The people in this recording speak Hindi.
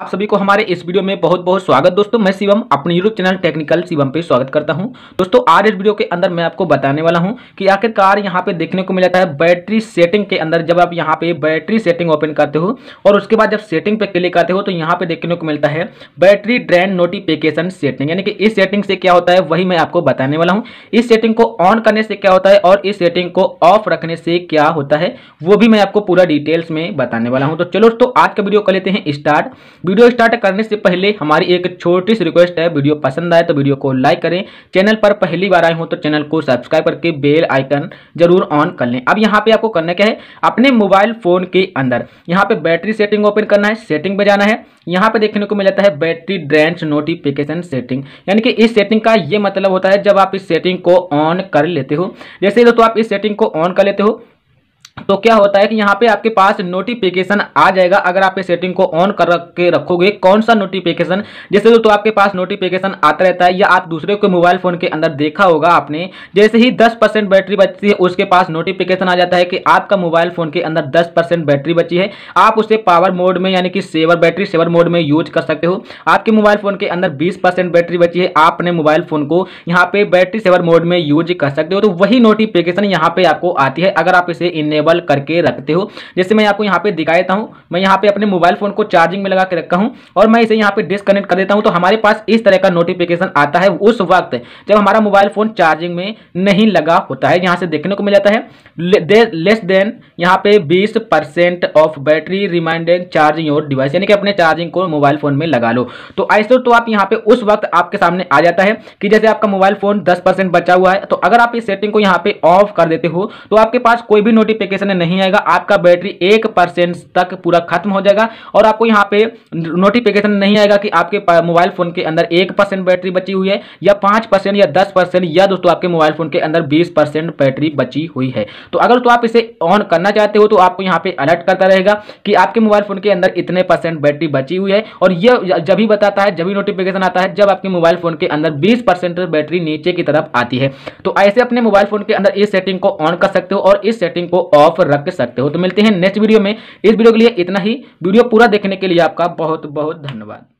आप सभी को हमारे इस वीडियो में बहुत बहुत स्वागत दोस्तों मैं शिवम अपने यूट्यूब चैनल टेक्निकल शिवम पे स्वागत करता हूं दोस्तों आज इस वीडियो के अंदर मैं आपको बताने वाला हूं कि आखिरकार यहां पे देखने को मिलता है बैटरी सेटिंग के अंदर जब आप यहां पे बैटरी सेटिंग ओपन करते हो और उसके बाद जब सेटिंग पे क्लिक करते हो तो यहाँ पे देखने को मिलता है बैटरी ड्रैंड नोटिफिकेशन सेटिंग यानी कि इस सेटिंग से क्या होता है वही मैं आपको बताने वाला हूँ इस सेटिंग को ऑन करने से क्या होता है और इस सेटिंग को ऑफ रखने से क्या होता है वो भी मैं आपको पूरा डिटेल्स में बताने वाला हूँ तो चलो दोस्तों आज का वीडियो कर लेते हैं स्टार्ट वीडियो स्टार्ट करने से पहले हमारी एक छोटी सी रिक्वेस्ट है वीडियो पसंद आए तो वीडियो को लाइक करें चैनल पर पहली बार आए हो तो चैनल को सब्सक्राइब करके बेल आइकन जरूर ऑन कर लें अब यहाँ पे आपको करना क्या है अपने मोबाइल फोन के अंदर यहाँ पे बैटरी सेटिंग ओपन करना है सेटिंग पर जाना है यहाँ पे देखने को मिल जाता है बैटरी ड्रेंच नोटिफिकेशन सेटिंग यानी कि इस सेटिंग का ये मतलब होता है जब आप इस सेटिंग को ऑन कर लेते हो जैसे दोस्तों आप इस सेटिंग को ऑन कर लेते हो तो क्या होता है कि यहाँ पे आपके पास नोटिफिकेशन आ जाएगा अगर आप इस सेटिंग को ऑन कर रख के रखोगे कौन सा नोटिफिकेशन जैसे दोस्तों तो आपके पास नोटिफिकेशन आता रहता है या आप दूसरे को मोबाइल फोन के अंदर देखा होगा आपने जैसे ही 10 परसेंट बैटरी बचती है उसके पास नोटिफिकेशन आ जाता है कि आपका मोबाइल फोन के अंदर दस परसेंट बैटरी बची है आप उसे पावर मोड में यानी कि सेवर बैटरी सेवर मोड में यूज कर सकते हो आपके मोबाइल फोन के अंदर बीस बैटरी बची है आप अपने मोबाइल फोन को यहाँ पे बैटरी सेवर मोड में यूज कर सकते हो तो वही नोटिफिकेशन यहाँ पे आपको आती है अगर आप इसे इनेबल अवेलेबल करके रखते हो जैसे मैं आपको यहाँ पे दिखा देता हूँ मैं यहाँ पे अपने मोबाइल फोन को चार्जिंग में लगा के रखा हूँ और मैं इसे यहाँ पे डिसकनेक्ट कर देता हूँ तो हमारे पास इस तरह का नोटिफिकेशन आता है उस वक्त जब हमारा मोबाइल फोन चार्जिंग में नहीं लगा होता है यहाँ से देखने को मिल जाता है लेस देन यहाँ पे बीस percent of battery remaining charging और डिवाइस यानी कि अपने चार्जिंग को मोबाइल फोन में लगा लो तो ऐसे तो आप यहाँ पे उस वक्त आपके सामने आ जाता है कि जैसे आपका मोबाइल फोन दस बचा हुआ है तो अगर आप इस सेटिंग को यहाँ पे ऑफ कर देते हो तो आपके पास कोई भी नोटिफिकेशन नोटिफिकेशन नहीं आएगा आपका बैटरी एक परसेंट तक पूरा खत्म हो जाएगा और आपको यहाँ पे नोटिफिकेशन नहीं आएगा कि आपके मोबाइल फोन के अंदर एक परसेंट बैटरी बची हुई है या पाँच परसेंट या दस परसेंट या दोस्तों आपके मोबाइल फोन के अंदर बीस परसेंट बैटरी बची हुई है तो अगर तो आप इसे ऑन करना चाहते हो तो आपको यहाँ पे अलर्ट करता रहेगा कि आपके मोबाइल फोन के अंदर इतने परसेंट बैटरी बची हुई है और यह जब भी बताता है जब भी नोटिफिकेशन आता है जब आपके मोबाइल फोन के अंदर बीस बैटरी नीचे की तरफ आती है तो ऐसे अपने मोबाइल फोन के अंदर इस सेटिंग को ऑन कर सकते हो और इस सेटिंग को ऑफ रख सकते हो तो मिलते हैं नेक्स्ट वीडियो में इस वीडियो के लिए इतना ही वीडियो पूरा देखने के लिए आपका बहुत बहुत धन्यवाद